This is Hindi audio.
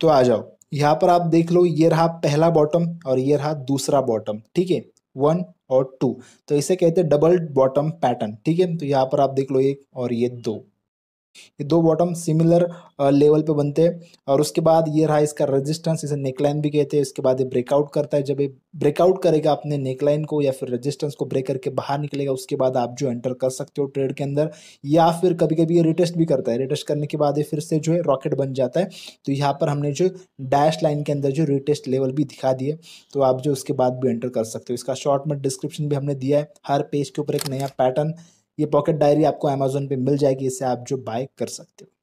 तो आ जाओ यहाँ पर आप देख लो ये रहा पहला बॉटम और ये रहा दूसरा बॉटम ठीक है वन और टू तो इसे कहते हैं डबल बॉटम पैटर्न ठीक है तो यहाँ पर आप देख लो एक और ये दो ये दो बॉटम सिमिलर लेवल पे बनते हैं और उसके बाद ये रहा इसका रेजिस्टेंस इसे नेकलाइन भी कहते हैं इसके बाद ये ब्रेकआउट करता है जब ये ब्रेकआउट करेगा अपने नेकलाइन को या फिर रेजिस्टेंस को ब्रेक करके बाहर निकलेगा उसके बाद आप जो एंटर कर सकते हो ट्रेड के अंदर या फिर कभी कभी ये रिटेस्ट भी करता है रिटेस्ट करने के बाद ये फिर से जो है रॉकेट बन जाता है तो यहाँ पर हमने जो डैश लाइन के अंदर जो रिटेस्ट लेवल भी दिखा दिए तो आप जो उसके बाद भी एंटर कर सकते हो इसका शॉर्ट में डिस्क्रिप्शन भी हमने दिया है हर पेज के ऊपर एक नया पैटर्न ये पॉकेट डायरी आपको अमेजोन पे मिल जाएगी इसे आप जो बाय कर सकते हो